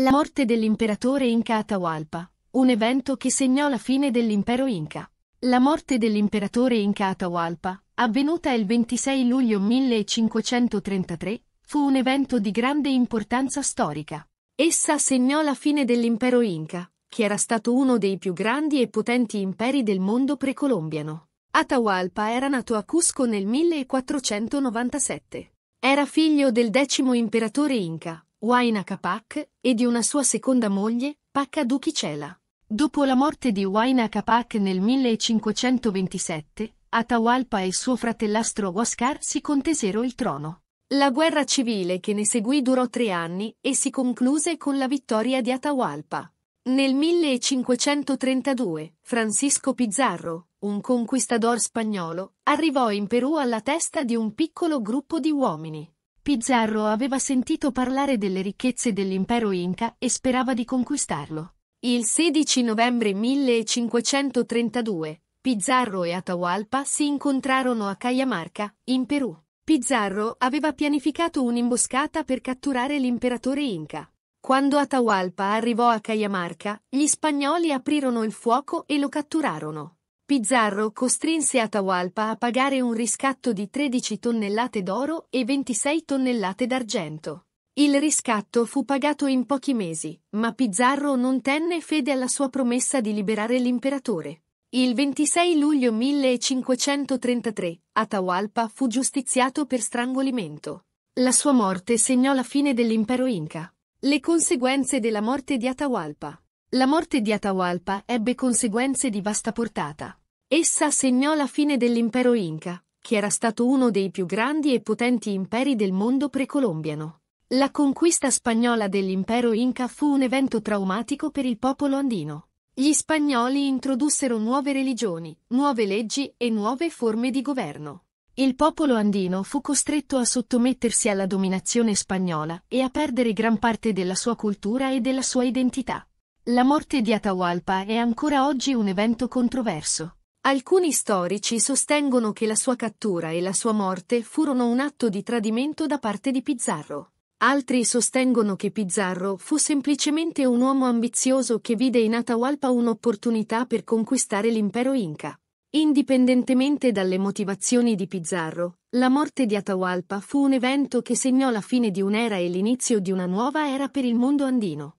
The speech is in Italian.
La morte dell'imperatore Inca Atahualpa, un evento che segnò la fine dell'impero Inca. La morte dell'imperatore Inca Atahualpa, avvenuta il 26 luglio 1533, fu un evento di grande importanza storica. Essa segnò la fine dell'impero Inca, che era stato uno dei più grandi e potenti imperi del mondo precolombiano. Atahualpa era nato a Cusco nel 1497. Era figlio del decimo imperatore Inca, Huayna Capac, e di una sua seconda moglie, Pacca Duchicela. Dopo la morte di Huayna Capac nel 1527, Atahualpa e suo fratellastro Huascar si contesero il trono. La guerra civile che ne seguì durò tre anni e si concluse con la vittoria di Atahualpa. Nel 1532, Francisco Pizarro, un conquistador spagnolo, arrivò in Perù alla testa di un piccolo gruppo di uomini. Pizarro aveva sentito parlare delle ricchezze dell'impero Inca e sperava di conquistarlo. Il 16 novembre 1532, Pizarro e Atahualpa si incontrarono a Cajamarca, in Perù. Pizarro aveva pianificato un'imboscata per catturare l'imperatore Inca. Quando Atahualpa arrivò a Cajamarca, gli spagnoli aprirono il fuoco e lo catturarono. Pizarro costrinse Atahualpa a pagare un riscatto di 13 tonnellate d'oro e 26 tonnellate d'argento. Il riscatto fu pagato in pochi mesi, ma Pizarro non tenne fede alla sua promessa di liberare l'imperatore. Il 26 luglio 1533, Atahualpa fu giustiziato per strangolimento. La sua morte segnò la fine dell'impero Inca. Le conseguenze della morte di Atahualpa la morte di Atahualpa ebbe conseguenze di vasta portata. Essa segnò la fine dell'impero Inca, che era stato uno dei più grandi e potenti imperi del mondo precolombiano. La conquista spagnola dell'impero Inca fu un evento traumatico per il popolo andino. Gli spagnoli introdussero nuove religioni, nuove leggi e nuove forme di governo. Il popolo andino fu costretto a sottomettersi alla dominazione spagnola e a perdere gran parte della sua cultura e della sua identità. La morte di Atahualpa è ancora oggi un evento controverso. Alcuni storici sostengono che la sua cattura e la sua morte furono un atto di tradimento da parte di Pizzarro. Altri sostengono che Pizzarro fu semplicemente un uomo ambizioso che vide in Atahualpa un'opportunità per conquistare l'impero Inca. Indipendentemente dalle motivazioni di Pizzarro, la morte di Atahualpa fu un evento che segnò la fine di un'era e l'inizio di una nuova era per il mondo andino.